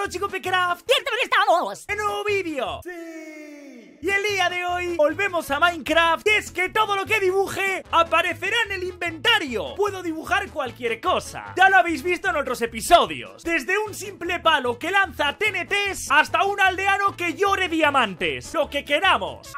Hola chicos Pecraft. que estamos! ¡En nuevo vídeo! Y el día de hoy volvemos a Minecraft es que todo lo que dibuje aparecerá en el inventario. Puedo dibujar cualquier cosa. Ya lo habéis visto en otros episodios. Desde un simple palo que lanza TNTs hasta un aldeano que llore diamantes. Lo que queramos.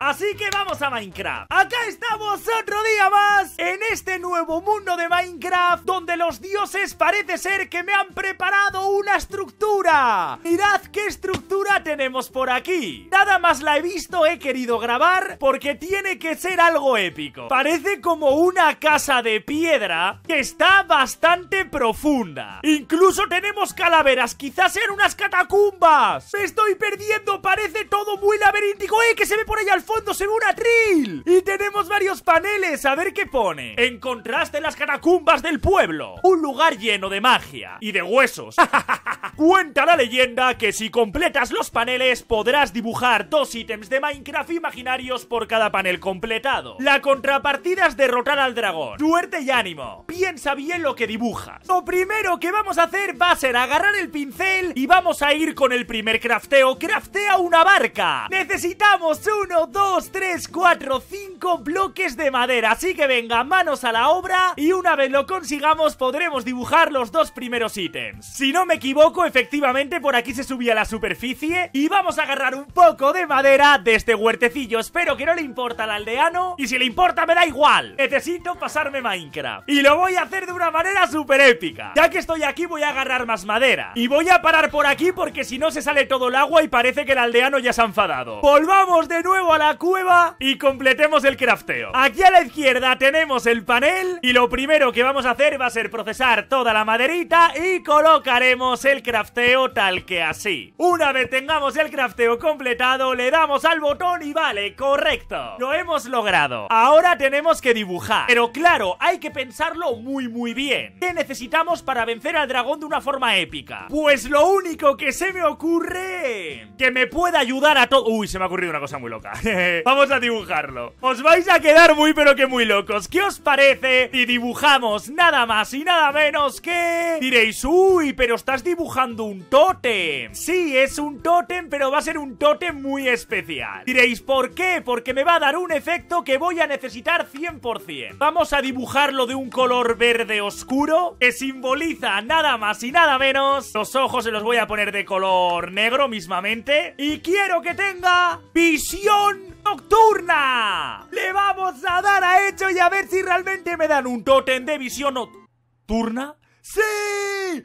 Así que vamos a Minecraft Acá estamos otro día más En este nuevo mundo de Minecraft Donde los dioses parece ser que me han preparado una estructura Mirad qué estructura tenemos por aquí Nada más la he visto, he querido grabar Porque tiene que ser algo épico Parece como una casa de piedra Que está bastante profunda Incluso tenemos calaveras Quizás sean unas catacumbas Me estoy perdiendo, parece todo muy laberíntico ¡Eh, que se ve por ahí al fondo en un atril. Y tenemos varios paneles. A ver qué pone. En contraste, las catacumbas del pueblo. Un lugar lleno de magia y de huesos. Cuenta la leyenda que si completas los paneles podrás dibujar dos ítems de Minecraft imaginarios por cada panel completado. La contrapartida es derrotar al dragón. Suerte y ánimo. Piensa bien lo que dibujas. Lo primero que vamos a hacer va a ser agarrar el pincel y vamos a ir con el primer crafteo. Craftea una barca. Necesitamos uno, dos 2, 3, 4, 5 bloques de madera Así que venga, manos a la obra Y una vez lo consigamos podremos dibujar los dos primeros ítems Si no me equivoco, efectivamente por aquí se subía la superficie Y vamos a agarrar un poco de madera de este huertecillo Espero que no le importa al aldeano Y si le importa me da igual Necesito pasarme Minecraft Y lo voy a hacer de una manera súper épica Ya que estoy aquí voy a agarrar más madera Y voy a parar por aquí porque si no se sale todo el agua Y parece que el aldeano ya se ha enfadado Volvamos de nuevo a la cueva y completemos el crafteo. Aquí a la izquierda tenemos el panel y lo primero que vamos a hacer va a ser procesar toda la maderita y colocaremos el crafteo tal que así. Una vez tengamos el crafteo completado, le damos al botón y vale, correcto. Lo hemos logrado. Ahora tenemos que dibujar. Pero claro, hay que pensarlo muy muy bien. ¿Qué necesitamos para vencer al dragón de una forma épica? Pues lo único que se me ocurre... Que me pueda ayudar a todo... Uy, se me ha ocurrido una cosa muy loca. Vamos a dibujarlo. Os vais a quedar muy pero que muy locos. ¿Qué os parece y dibujamos nada más y nada menos que... Diréis, uy, pero estás dibujando un tótem. Sí, es un tótem, pero va a ser un tótem muy especial. Diréis, ¿por qué? Porque me va a dar un efecto que voy a necesitar 100%. Vamos a dibujarlo de un color verde oscuro que simboliza nada más y nada menos. Los ojos se los voy a poner de color negro mismamente. Y quiero que tenga visión nocturna. Le vamos a dar a hecho y a ver si realmente me dan un tótem de visión nocturna. ¡Sí!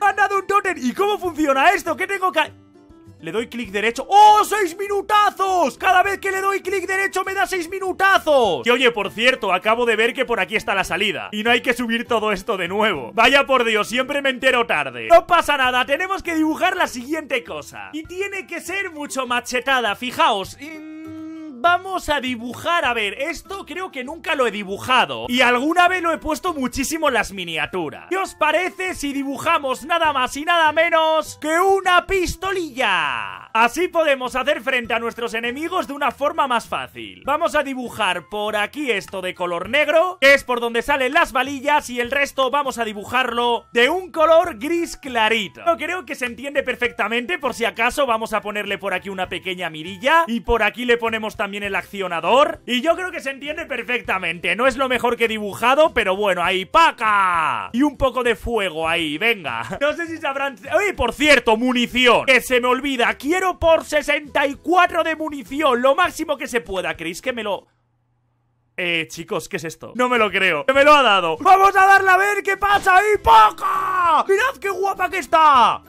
han dado un tótem! ¿Y cómo funciona esto? ¿Qué tengo que...? Le doy clic derecho. ¡Oh, seis minutazos! Cada vez que le doy clic derecho me da seis minutazos. Y oye, por cierto, acabo de ver que por aquí está la salida. Y no hay que subir todo esto de nuevo. Vaya por Dios, siempre me entero tarde. No pasa nada, tenemos que dibujar la siguiente cosa. Y tiene que ser mucho machetada, fijaos vamos a dibujar, a ver, esto creo que nunca lo he dibujado y alguna vez lo he puesto muchísimo en las miniaturas. ¿Qué os parece si dibujamos nada más y nada menos que una pistolilla? Así podemos hacer frente a nuestros enemigos de una forma más fácil. Vamos a dibujar por aquí esto de color negro, que es por donde salen las valillas, y el resto vamos a dibujarlo de un color gris clarito. No creo que se entiende perfectamente, por si acaso vamos a ponerle por aquí una pequeña mirilla, y por aquí le ponemos también el accionador, y yo creo que se entiende perfectamente. No es lo mejor que he dibujado, pero bueno, ahí, ¡paca! Y un poco de fuego ahí, venga. No sé si sabrán... ¡Oye, por cierto, munición! Que se me olvida, quiero por 64 de munición. Lo máximo que se pueda. ¿Creéis que me lo...? Eh, chicos, ¿qué es esto? No me lo creo ¡Que ¡Me lo ha dado! ¡Vamos a darle a ver qué pasa ahí, poca! ¡Mirad qué guapa que está!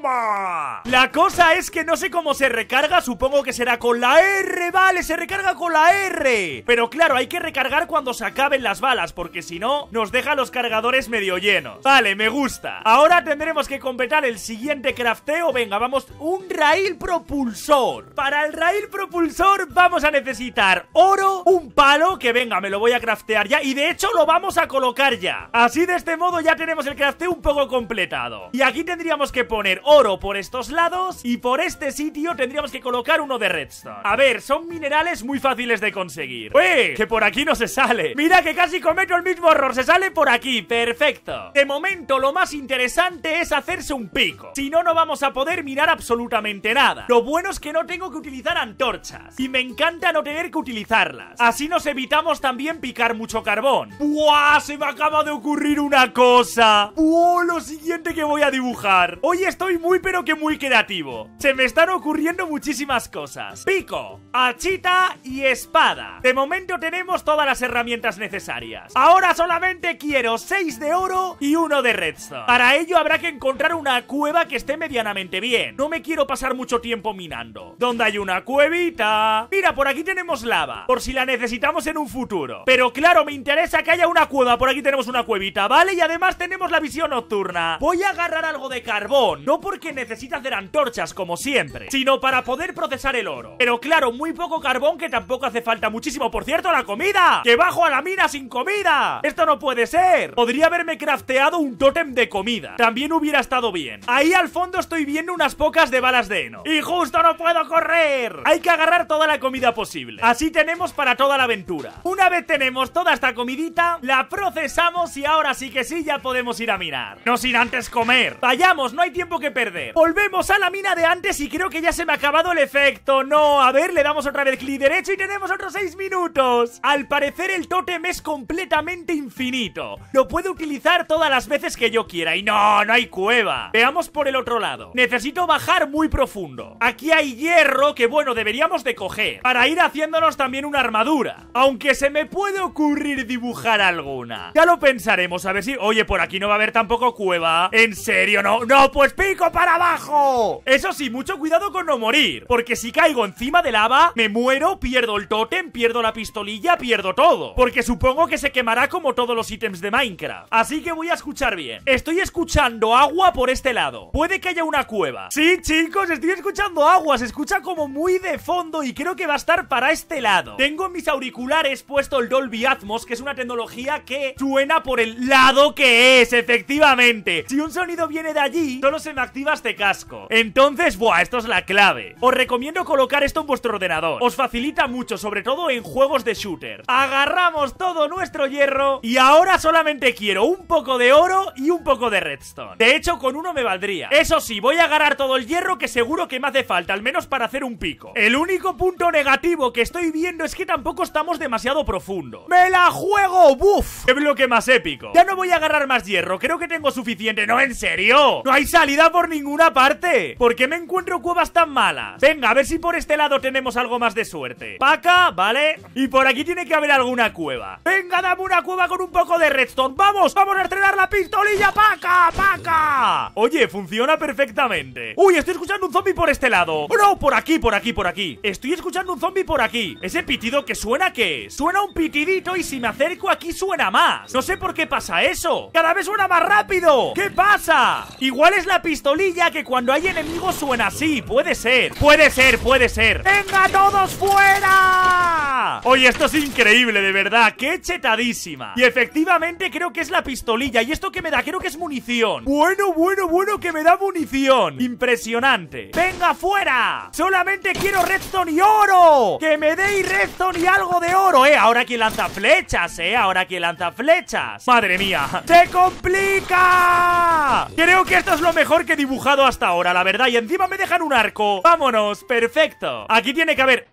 La cosa es que no sé cómo se recarga, supongo que será con la R, vale, se recarga con la R. Pero claro, hay que recargar cuando se acaben las balas, porque si no, nos deja los cargadores medio llenos. Vale, me gusta. Ahora tendremos que completar el siguiente crafteo. Venga, vamos, un rail propulsor. Para el rail propulsor vamos a necesitar oro, un palo, que venga, me lo voy a craftear ya. Y de hecho lo vamos a colocar ya. Así de este modo ya tenemos el crafteo un poco completado. Y aquí tendríamos que poner oro por estos lados y por este sitio tendríamos que colocar uno de redstone. A ver, son minerales muy fáciles de conseguir. ¡Eh! Que por aquí no se sale. Mira que casi cometo el mismo error. Se sale por aquí. Perfecto. De momento, lo más interesante es hacerse un pico. Si no, no vamos a poder mirar absolutamente nada. Lo bueno es que no tengo que utilizar antorchas. Y me encanta no tener que utilizarlas. Así nos evitamos también picar mucho carbón. ¡Buah! Se me acaba de ocurrir una cosa. ¡Buah! ¡Oh! Lo siguiente que voy a dibujar. Hoy estoy muy pero que muy creativo. Se me están ocurriendo muchísimas cosas. Pico, hachita y espada. De momento tenemos todas las herramientas necesarias. Ahora solamente quiero 6 de oro y uno de redstone. Para ello habrá que encontrar una cueva que esté medianamente bien. No me quiero pasar mucho tiempo minando. Donde hay una cuevita? Mira, por aquí tenemos lava. Por si la necesitamos en un futuro. Pero claro, me interesa que haya una cueva. Por aquí tenemos una cuevita, ¿vale? Y además tenemos la visión nocturna. Voy a agarrar algo de carbón. No porque necesitas hacer antorchas, como siempre, sino para poder procesar el oro. Pero claro, muy poco carbón que tampoco hace falta muchísimo. Por cierto, la comida. ¡Que bajo a la mina sin comida! ¡Esto no puede ser! Podría haberme crafteado un tótem de comida. También hubiera estado bien. Ahí al fondo estoy viendo unas pocas de balas de heno. ¡Y justo no puedo correr! Hay que agarrar toda la comida posible. Así tenemos para toda la aventura. Una vez tenemos toda esta comidita, la procesamos y ahora sí que sí ya podemos ir a mirar. No sin antes comer. Vayamos, no hay tiempo que perder Volvemos a la mina de antes y creo que ya se me ha acabado el efecto No, a ver, le damos otra vez clic derecho y tenemos otros 6 minutos Al parecer el tótem es completamente infinito Lo puedo utilizar todas las veces que yo quiera Y no, no hay cueva Veamos por el otro lado Necesito bajar muy profundo Aquí hay hierro que bueno, deberíamos de coger Para ir haciéndonos también una armadura Aunque se me puede ocurrir dibujar alguna Ya lo pensaremos, a ver si... Oye, por aquí no va a haber tampoco cueva ¿En serio? No, no, pues pico para abajo. Eso sí, mucho cuidado con no morir, porque si caigo encima de lava, me muero, pierdo el tótem, pierdo la pistolilla, pierdo todo. Porque supongo que se quemará como todos los ítems de Minecraft. Así que voy a escuchar bien. Estoy escuchando agua por este lado. Puede que haya una cueva. Sí, chicos, estoy escuchando agua. Se escucha como muy de fondo y creo que va a estar para este lado. Tengo en mis auriculares puesto el Dolby Atmos, que es una tecnología que suena por el lado que es, efectivamente. Si un sonido viene de allí, solo se me activas de casco. Entonces, buah, esto es la clave. Os recomiendo colocar esto en vuestro ordenador. Os facilita mucho, sobre todo en juegos de shooter. Agarramos todo nuestro hierro y ahora solamente quiero un poco de oro y un poco de redstone. De hecho, con uno me valdría. Eso sí, voy a agarrar todo el hierro que seguro que me hace falta, al menos para hacer un pico. El único punto negativo que estoy viendo es que tampoco estamos demasiado profundo. ¡Me la juego! ¡Buf! ¡Qué bloque más épico! Ya no voy a agarrar más hierro, creo que tengo suficiente. ¡No, en serio! ¡No hay salida por por ninguna parte. ¿Por qué me encuentro cuevas tan malas? Venga, a ver si por este lado tenemos algo más de suerte. Paca, vale. Y por aquí tiene que haber alguna cueva. Venga, dame una cueva con un poco de redstone. ¡Vamos! ¡Vamos a estrenar la pistolilla! ¡Paca! ¡Paca! Oye, funciona perfectamente. ¡Uy! Estoy escuchando un zombie por este lado. Oh, no! Por aquí, por aquí, por aquí. Estoy escuchando un zombie por aquí. ¿Ese pitido que suena qué Suena un pitidito y si me acerco aquí suena más. No sé por qué pasa eso. ¡Cada vez suena más rápido! ¿Qué pasa? Igual es la pistola que cuando hay enemigos suena así. Puede ser, puede ser, puede ser. ¡Venga todos fuera! Oye, esto es increíble, de verdad. ¡Qué chetadísima! Y efectivamente creo que es la pistolilla. ¿Y esto que me da? Creo que es munición. Bueno, bueno, bueno, que me da munición. Impresionante. ¡Venga fuera! Solamente quiero redstone y oro. Que me deis redstone y algo de oro. Eh, ahora que lanza flechas, eh. Ahora quien lanza flechas. Madre mía. ¡Se complica! Creo que esto es lo mejor que dibujado hasta ahora, la verdad. Y encima me dejan un arco. Vámonos, perfecto. Aquí tiene que haber...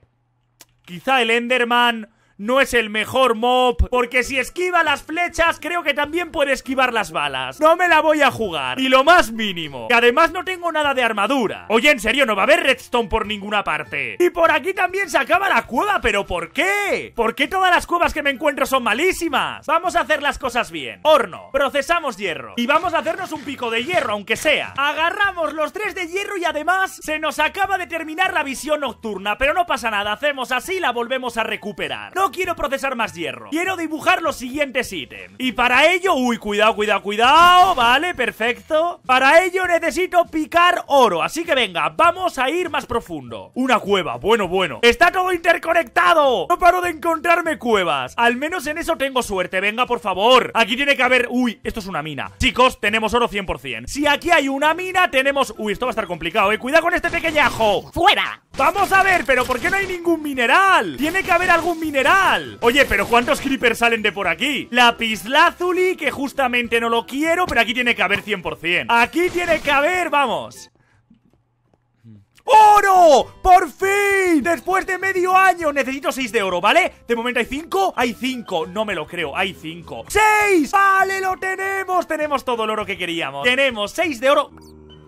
Quizá el Enderman no es el mejor mob, porque si esquiva las flechas, creo que también puede esquivar las balas. No me la voy a jugar, Y lo más mínimo. Que además no tengo nada de armadura. Oye, en serio, no va a haber redstone por ninguna parte. Y por aquí también se acaba la cueva, pero ¿por qué? ¿Por qué todas las cuevas que me encuentro son malísimas? Vamos a hacer las cosas bien. Horno, procesamos hierro. Y vamos a hacernos un pico de hierro, aunque sea. Agarramos los tres de hierro y además se nos acaba de terminar la visión nocturna, pero no pasa nada, hacemos así la volvemos a recuperar. No quiero procesar más hierro. Quiero dibujar los siguientes ítems. Y para ello... Uy, cuidado, cuidado, cuidado. Vale, perfecto. Para ello necesito picar oro. Así que venga, vamos a ir más profundo. Una cueva. Bueno, bueno. Está todo interconectado. No paro de encontrarme cuevas. Al menos en eso tengo suerte. Venga, por favor. Aquí tiene que haber... Uy, esto es una mina. Chicos, tenemos oro 100%. Si aquí hay una mina, tenemos... Uy, esto va a estar complicado, eh. Cuidado con este pequeñajo. ¡Fuera! Vamos a ver, pero ¿por qué no hay ningún mineral? Tiene que haber algún mineral. Oye, pero ¿cuántos creepers salen de por aquí? Lapislázuli, que justamente no lo quiero Pero aquí tiene que haber 100% Aquí tiene que haber, vamos ¡Oro! ¡Por fin! Después de medio año Necesito 6 de oro, ¿vale? De momento hay 5 Hay 5, no me lo creo, hay 5 ¡6! ¡Vale, lo tenemos! Tenemos todo el oro que queríamos Tenemos 6 de oro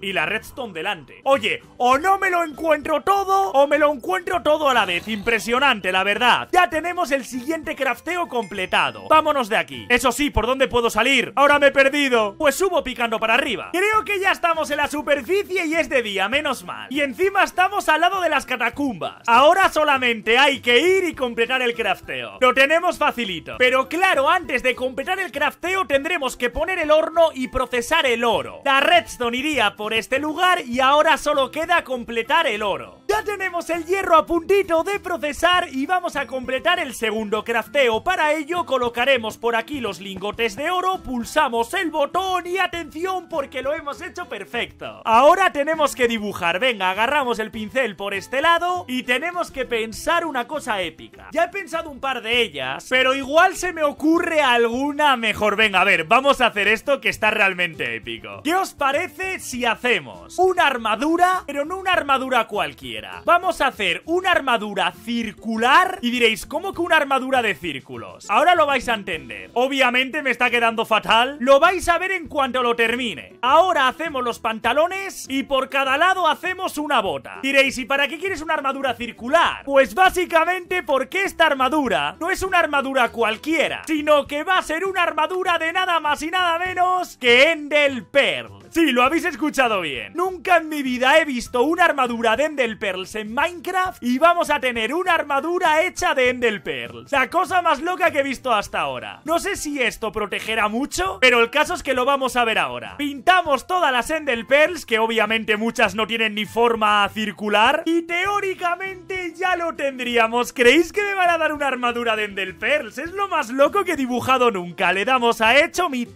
y la redstone delante. Oye, o no me lo encuentro todo o me lo encuentro todo a la vez. Impresionante, la verdad. Ya tenemos el siguiente crafteo completado. Vámonos de aquí. Eso sí, ¿por dónde puedo salir? Ahora me he perdido. Pues subo picando para arriba. Creo que ya estamos en la superficie y es de día, menos mal. Y encima estamos al lado de las catacumbas. Ahora solamente hay que ir y completar el crafteo. Lo tenemos facilito. Pero claro, antes de completar el crafteo tendremos que poner el horno y procesar el oro. La redstone iría por por este lugar y ahora solo queda completar el oro tenemos el hierro a puntito de procesar y vamos a completar el segundo crafteo. Para ello colocaremos por aquí los lingotes de oro, pulsamos el botón y atención porque lo hemos hecho perfecto. Ahora tenemos que dibujar. Venga, agarramos el pincel por este lado y tenemos que pensar una cosa épica. Ya he pensado un par de ellas, pero igual se me ocurre alguna mejor. Venga, a ver, vamos a hacer esto que está realmente épico. ¿Qué os parece si hacemos una armadura, pero no una armadura cualquiera? Vamos a hacer una armadura circular y diréis, ¿cómo que una armadura de círculos? Ahora lo vais a entender. Obviamente me está quedando fatal. Lo vais a ver en cuanto lo termine. Ahora hacemos los pantalones y por cada lado hacemos una bota. Diréis, ¿y para qué quieres una armadura circular? Pues básicamente porque esta armadura no es una armadura cualquiera, sino que va a ser una armadura de nada más y nada menos que Endel Pearl. Sí, lo habéis escuchado bien. Nunca en mi vida he visto una armadura de Endel Pearls en Minecraft y vamos a tener una armadura hecha de Endel Pearls. La cosa más loca que he visto hasta ahora. No sé si esto protegerá mucho, pero el caso es que lo vamos a ver ahora. Pintamos todas las Endel Pearls, que obviamente muchas no tienen ni forma circular, y teóricamente ya lo tendríamos. ¿Creéis que me van a dar una armadura de Endel Pearls? Es lo más loco que he dibujado nunca. Le damos a hecho mi...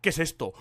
¿Qué es esto?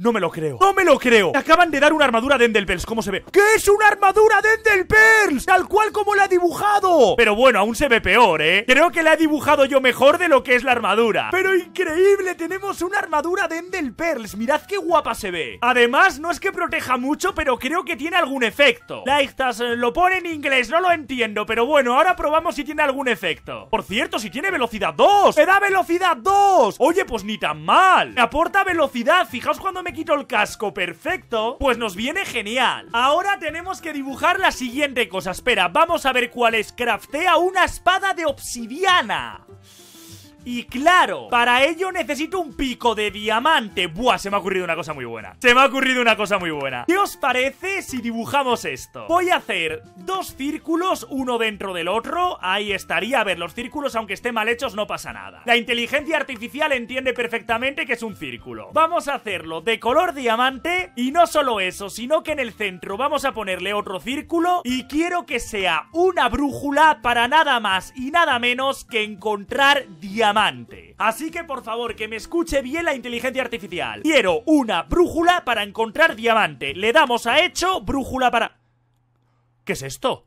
No me lo creo. ¡No me lo creo! Acaban de dar una armadura de Pearls, ¿Cómo se ve? ¿Qué es una armadura de Pearls, Tal cual como la he dibujado. Pero bueno, aún se ve peor, ¿eh? Creo que la he dibujado yo mejor de lo que es la armadura. Pero increíble, tenemos una armadura de Pearls Mirad qué guapa se ve. Además, no es que proteja mucho, pero creo que tiene algún efecto. Lightas eh, lo pone en inglés, no lo entiendo. Pero bueno, ahora probamos si tiene algún efecto. Por cierto, si tiene velocidad 2. ¡Me da velocidad 2! Oye, pues ni tan mal. Me aporta velocidad. Fijaos cuando me quito el casco perfecto, pues nos viene genial. Ahora tenemos que dibujar la siguiente cosa. Espera, vamos a ver cuál es. Craftea una espada de obsidiana. Y claro, para ello necesito un pico de diamante. Buah, se me ha ocurrido una cosa muy buena. Se me ha ocurrido una cosa muy buena. ¿Qué os parece si dibujamos esto? Voy a hacer dos círculos, uno dentro del otro. Ahí estaría. A ver, los círculos, aunque estén mal hechos, no pasa nada. La inteligencia artificial entiende perfectamente que es un círculo. Vamos a hacerlo de color diamante. Y no solo eso, sino que en el centro vamos a ponerle otro círculo. Y quiero que sea una brújula para nada más y nada menos que encontrar diamante diamante. Así que por favor que me escuche bien la inteligencia artificial. Quiero una brújula para encontrar diamante. Le damos a hecho brújula para... ¿Qué es esto?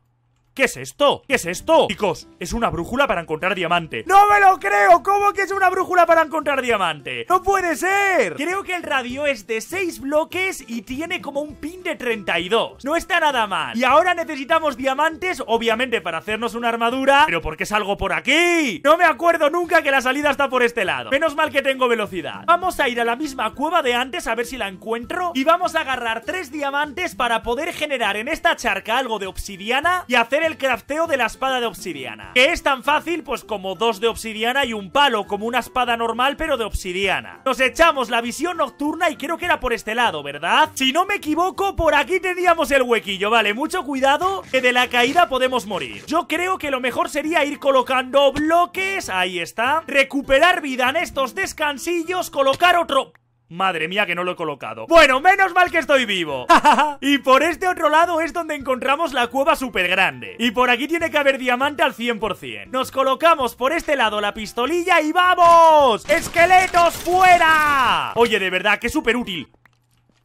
¿Qué es esto? ¿Qué es esto? Chicos, es una brújula para encontrar diamante. ¡No me lo creo! ¿Cómo que es una brújula para encontrar diamante? ¡No puede ser! Creo que el radio es de 6 bloques y tiene como un pin de 32. No está nada mal. Y ahora necesitamos diamantes, obviamente, para hacernos una armadura. ¿Pero por qué salgo por aquí? No me acuerdo nunca que la salida está por este lado. Menos mal que tengo velocidad. Vamos a ir a la misma cueva de antes a ver si la encuentro. Y vamos a agarrar 3 diamantes para poder generar en esta charca algo de obsidiana y hacer el crafteo de la espada de obsidiana. Que es tan fácil, pues como dos de obsidiana y un palo, como una espada normal pero de obsidiana. Nos echamos la visión nocturna y creo que era por este lado, ¿verdad? Si no me equivoco, por aquí teníamos el huequillo, vale, mucho cuidado que de la caída podemos morir. Yo creo que lo mejor sería ir colocando bloques, ahí está, recuperar vida en estos descansillos, colocar otro... Madre mía que no lo he colocado Bueno, menos mal que estoy vivo Y por este otro lado es donde encontramos la cueva súper grande Y por aquí tiene que haber diamante al 100% Nos colocamos por este lado la pistolilla y ¡vamos! ¡Esqueletos fuera! Oye, de verdad, que súper útil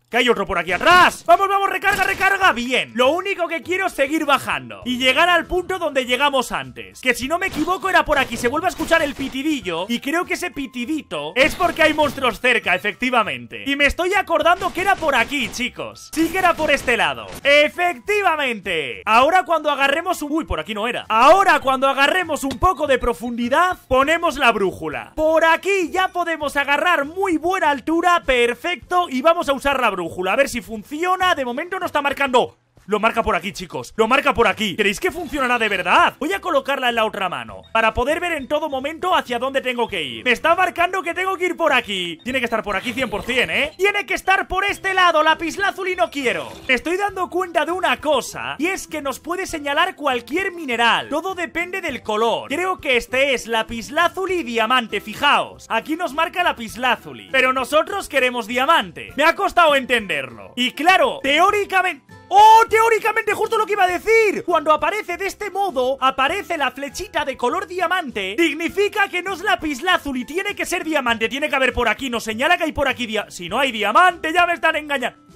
que hay otro por aquí atrás Vamos, vamos, recarga, recarga, bien Lo único que quiero es seguir bajando Y llegar al punto donde llegamos antes Que si no me equivoco era por aquí Se vuelve a escuchar el pitidillo Y creo que ese pitidito es porque hay monstruos cerca, efectivamente Y me estoy acordando que era por aquí, chicos Sí que era por este lado Efectivamente Ahora cuando agarremos un... Uy, por aquí no era Ahora cuando agarremos un poco de profundidad Ponemos la brújula Por aquí ya podemos agarrar muy buena altura Perfecto, y vamos a usar la brújula a ver si funciona. De momento no está marcando lo marca por aquí, chicos. Lo marca por aquí. ¿Creéis que funcionará de verdad? Voy a colocarla en la otra mano para poder ver en todo momento hacia dónde tengo que ir. Me está marcando que tengo que ir por aquí. Tiene que estar por aquí 100%, ¿eh? Tiene que estar por este lado, lapislázuli no quiero. estoy dando cuenta de una cosa y es que nos puede señalar cualquier mineral. Todo depende del color. Creo que este es lapislázuli y diamante, fijaos. Aquí nos marca lapislázuli, pero nosotros queremos diamante. Me ha costado entenderlo. Y claro, teóricamente ¡Oh, teóricamente justo lo que iba a decir! Cuando aparece de este modo, aparece la flechita de color diamante, significa que no es lapislázuli, tiene que ser diamante, tiene que haber por aquí, nos señala que hay por aquí dia... Si no hay diamante, ya me están engañando.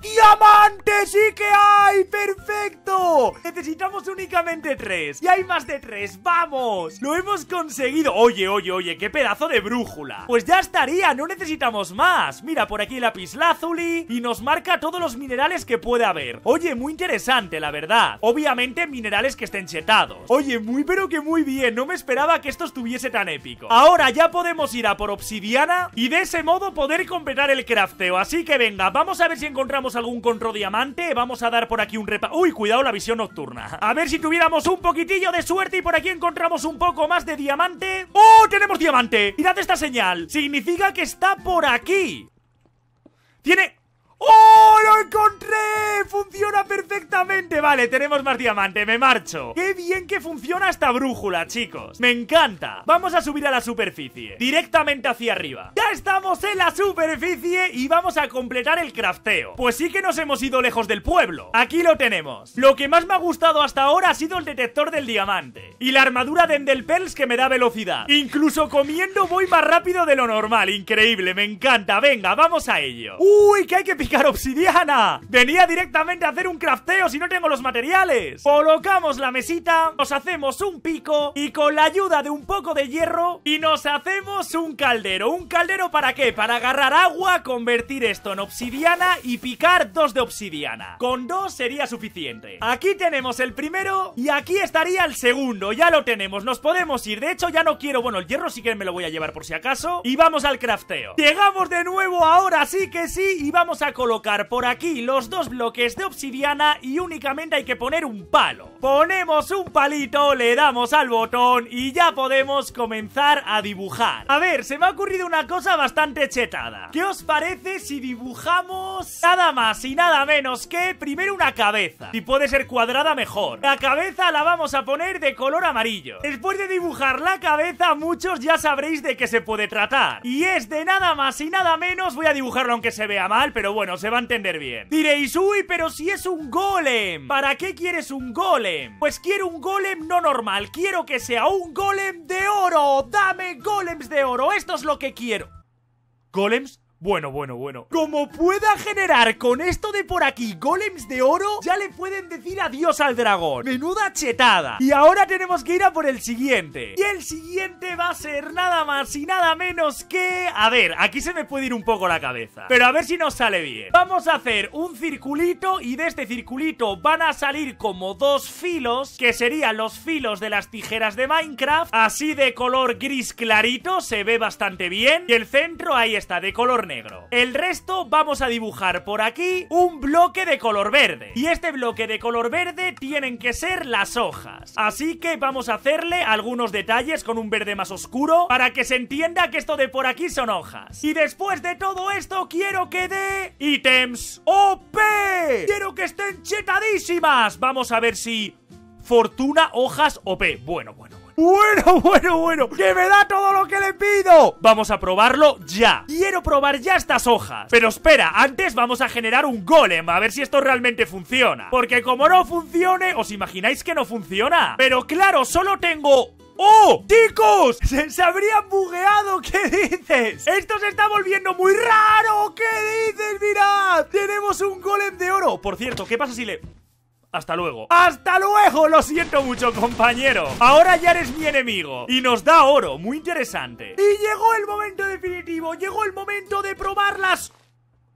¡Diamantes! ¡Sí que hay! ¡Perfecto! Necesitamos únicamente tres. Y hay más de tres. ¡Vamos! ¡Lo hemos conseguido! Oye, oye, oye, qué pedazo de brújula. Pues ya estaría, no necesitamos más. Mira, por aquí lapislázuli y nos marca todos los minerales que puede haber. Oye, muy interesante, la verdad. Obviamente minerales que estén chetados. Oye, muy pero que muy bien. No me esperaba que esto estuviese tan épico. Ahora ya podemos ir a por obsidiana y de ese modo poder completar el crafteo. Así que venga, vamos a ver si encontramos algún control diamante, vamos a dar por aquí un repa... ¡Uy, cuidado la visión nocturna! A ver si tuviéramos un poquitillo de suerte y por aquí encontramos un poco más de diamante. ¡Oh, tenemos diamante! date esta señal. Significa que está por aquí. Tiene... ¡Oh, lo encontré! ¡Funciona perfectamente! Vale, tenemos más diamante, me marcho. ¡Qué bien que funciona esta brújula, chicos! ¡Me encanta! Vamos a subir a la superficie, directamente hacia arriba. ¡Ya estamos en la superficie y vamos a completar el crafteo! Pues sí que nos hemos ido lejos del pueblo. Aquí lo tenemos. Lo que más me ha gustado hasta ahora ha sido el detector del diamante y la armadura de Endelpels que me da velocidad. Incluso comiendo voy más rápido de lo normal. Increíble, me encanta. Venga, vamos a ello. ¡Uy, que hay que Picar obsidiana. Venía directamente a hacer un crafteo si no tengo los materiales. Colocamos la mesita, nos hacemos un pico y con la ayuda de un poco de hierro y nos hacemos un caldero. ¿Un caldero para qué? Para agarrar agua, convertir esto en obsidiana y picar dos de obsidiana. Con dos sería suficiente. Aquí tenemos el primero y aquí estaría el segundo. Ya lo tenemos, nos podemos ir. De hecho, ya no quiero... Bueno, el hierro sí que me lo voy a llevar por si acaso. Y vamos al crafteo. Llegamos de nuevo ahora sí que sí y vamos a colocar por aquí los dos bloques de obsidiana y únicamente hay que poner un palo. Ponemos un palito, le damos al botón y ya podemos comenzar a dibujar. A ver, se me ha ocurrido una cosa bastante chetada. ¿Qué os parece si dibujamos nada más y nada menos que primero una cabeza? Si puede ser cuadrada mejor. La cabeza la vamos a poner de color amarillo. Después de dibujar la cabeza, muchos ya sabréis de qué se puede tratar. Y es de nada más y nada menos, voy a dibujarlo aunque se vea mal, pero bueno, se va a entender bien. Diréis, uy, pero si es un golem. ¿Para qué quieres un golem? Pues quiero un golem no normal. Quiero que sea un golem de oro. Dame golems de oro. Esto es lo que quiero. ¿Golems? Bueno, bueno, bueno Como pueda generar con esto de por aquí golems de oro Ya le pueden decir adiós al dragón Menuda chetada Y ahora tenemos que ir a por el siguiente Y el siguiente va a ser nada más y nada menos que... A ver, aquí se me puede ir un poco la cabeza Pero a ver si nos sale bien Vamos a hacer un circulito Y de este circulito van a salir como dos filos Que serían los filos de las tijeras de Minecraft Así de color gris clarito Se ve bastante bien Y el centro ahí está, de color negro. El resto vamos a dibujar por aquí un bloque de color verde. Y este bloque de color verde tienen que ser las hojas. Así que vamos a hacerle algunos detalles con un verde más oscuro para que se entienda que esto de por aquí son hojas. Y después de todo esto quiero que dé ítems OP. Quiero que estén chetadísimas. Vamos a ver si... Fortuna, hojas, OP. Bueno, bueno. Bueno, bueno, bueno. Que me da todo lo que le pido. Vamos a probarlo ya. Quiero probar ya estas hojas. Pero espera, antes vamos a generar un golem. A ver si esto realmente funciona. Porque como no funcione, os imagináis que no funciona. Pero claro, solo tengo ¡Oh! ¡Chicos! ¡Se, habrían habría bugueado! ¿Qué dices? ¡Esto se está volviendo muy raro! ¿Qué dices? ¡Mirad! ¡Tenemos un golem de oro! Por cierto, ¿qué pasa si le hasta luego. ¡Hasta luego! Lo siento mucho, compañero. Ahora ya eres mi enemigo. Y nos da oro, muy interesante. Y llegó el momento definitivo, llegó el momento de probar las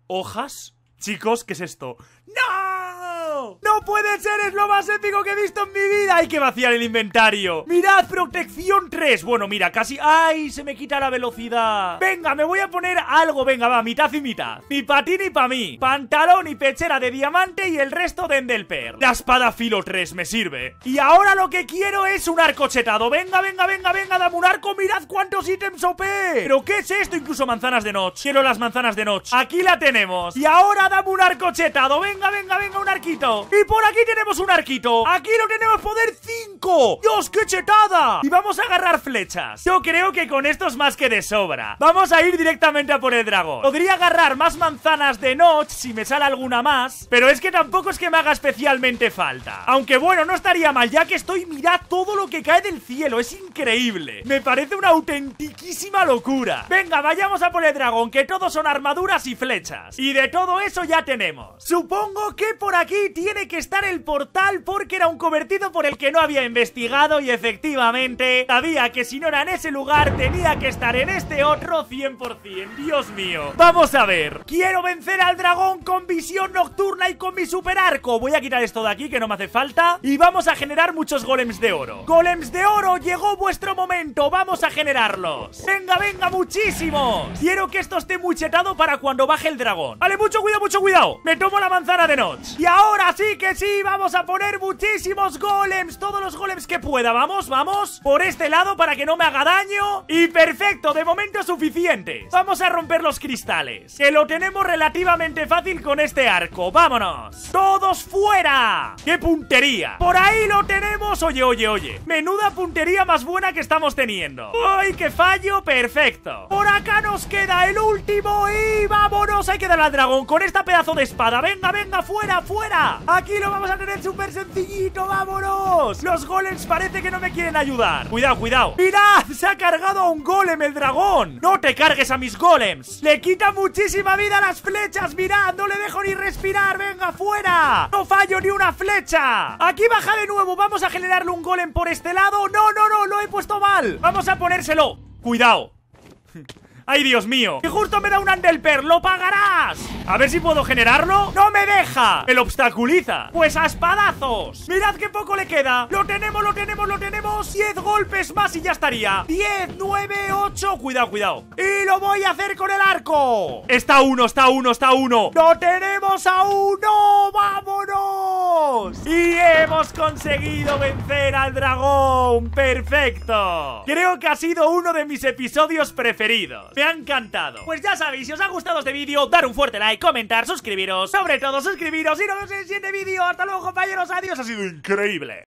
hojas. Chicos, ¿qué es esto? ¡No! ¡No puede ser! ¡Es lo más épico que he visto en mi vida! ¡Hay que vaciar el inventario! ¡Mirad! ¡Protección 3! Bueno, mira, casi... ¡Ay! Se me quita la velocidad. Venga, me voy a poner algo. Venga, va, mitad y mitad. Mi patín y pa' mí. Pantalón y pechera de diamante y el resto de Endelper. La espada filo 3 me sirve. Y ahora lo que quiero es un arco chetado. Venga, venga, venga, venga, dame un arco. Mirad cuántos ítems OP. ¿Pero qué es esto? Incluso manzanas de noche. Quiero las manzanas de noche. Aquí la tenemos. Y ahora dame un arco chetado. Venga venga, venga, venga, un arquito Y por aquí tenemos un arquito Aquí lo tenemos poder 5 ¡Dios, qué chetada! Y vamos a agarrar flechas Yo creo que con esto es más que de sobra Vamos a ir directamente a por el dragón Podría agarrar más manzanas de Notch Si me sale alguna más Pero es que tampoco es que me haga especialmente falta Aunque bueno, no estaría mal Ya que estoy, mirad todo lo que cae del cielo Es increíble Me parece una autentiquísima locura Venga, vayamos a por el dragón Que todos son armaduras y flechas Y de todo eso ya tenemos Supongo Supongo que por aquí tiene que estar el portal porque era un convertido por el que no había investigado y efectivamente sabía que si no era en ese lugar tenía que estar en este otro 100%. Dios mío. Vamos a ver. Quiero vencer al dragón con visión nocturna y con mi super arco. Voy a quitar esto de aquí que no me hace falta y vamos a generar muchos golems de oro. Golems de oro, llegó vuestro momento. Vamos a generarlos. Venga, venga, muchísimos. Quiero que esto esté muchetado para cuando baje el dragón. Vale, mucho cuidado, mucho cuidado. Me tomo la manzana de Notch Y ahora sí que sí, vamos a poner muchísimos golems Todos los golems que pueda, vamos, vamos Por este lado para que no me haga daño Y perfecto, de momento suficiente. Vamos a romper los cristales Que lo tenemos relativamente fácil con este arco ¡Vámonos! ¡Todos fuera! ¡Qué puntería! Por ahí lo tenemos Oye, oye, oye Menuda puntería más buena que estamos teniendo ¡Ay, qué fallo! ¡Perfecto! Por acá nos queda el último Y vámonos, hay que darle al dragón Con esta pedazo de espada, venga, venga ¡Venga, fuera, fuera! Aquí lo vamos a tener súper sencillito, vámonos Los golems parece que no me quieren ayudar Cuidado, cuidado ¡Mirad! Se ha cargado a un golem el dragón ¡No te cargues a mis golems! ¡Le quita muchísima vida las flechas! ¡Mirad! ¡No le dejo ni respirar! ¡Venga, fuera! ¡No fallo ni una flecha! ¡Aquí baja de nuevo! ¡Vamos a generarle un golem por este lado! ¡No, no, no! ¡Lo he puesto mal! ¡Vamos a ponérselo! ¡Cuidado! ¡Ay, Dios mío! ¡Que justo me da un Andelper! ¡Lo pagarás! A ver si puedo generarlo. ¡No me deja! ¡El obstaculiza! ¡Pues a espadazos! ¡Mirad qué poco le queda! ¡Lo tenemos, lo tenemos, lo tenemos! ¡Diez golpes más y ya estaría! ¡Diez, nueve, ocho! ¡Cuidado, cuidado! ¡Y lo voy a hacer con el arco! ¡Está uno, está uno, está uno! ¡Lo tenemos a uno! ¡Vámonos! ¡Y hemos conseguido vencer al dragón! ¡Perfecto! Creo que ha sido uno de mis episodios preferidos. Me ha encantado. Pues ya sabéis, si os ha gustado este vídeo, dar un fuerte like, comentar, suscribiros, sobre todo suscribiros y nos vemos en el siguiente vídeo. Hasta luego, compañeros, adiós, ha sido increíble.